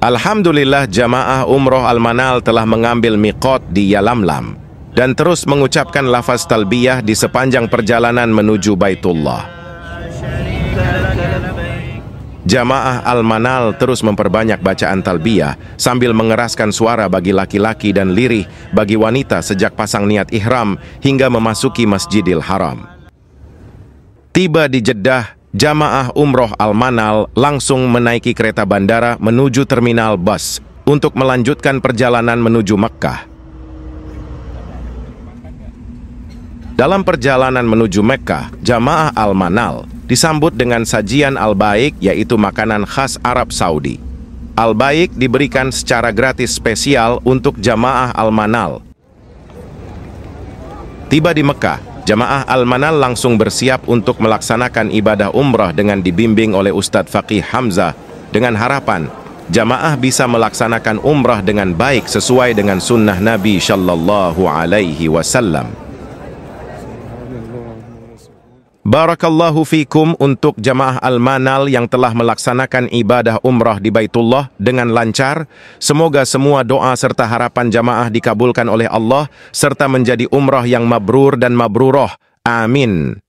Alhamdulillah jamaah umroh Al-Manal telah mengambil mikot di Yalamlam dan terus mengucapkan lafaz talbiyah di sepanjang perjalanan menuju Baitullah. Jamaah Al-Manal terus memperbanyak bacaan talbiyah sambil mengeraskan suara bagi laki-laki dan lirih bagi wanita sejak pasang niat ihram hingga memasuki Masjidil Haram. Tiba di Jeddah, jamaah umroh Al-Manal langsung menaiki kereta bandara menuju terminal bus untuk melanjutkan perjalanan menuju Mekkah. Dalam perjalanan menuju Mekkah, jamaah Al-Manal disambut dengan sajian Al-Baik yaitu makanan khas Arab Saudi. Al-Baik diberikan secara gratis spesial untuk jamaah Al-Manal. Tiba di Mekkah, Jamaah Al-Manal langsung bersiap untuk melaksanakan ibadah umrah dengan dibimbing oleh Ustadz Faqih Hamzah dengan harapan jamaah bisa melaksanakan umrah dengan baik sesuai dengan sunnah Nabi Shallallahu Alaihi Wasallam. Barakallahu fikum untuk jamaah Al-Manal yang telah melaksanakan ibadah umrah di Baitullah dengan lancar. Semoga semua doa serta harapan jamaah dikabulkan oleh Allah serta menjadi umrah yang mabrur dan mabruroh. Amin.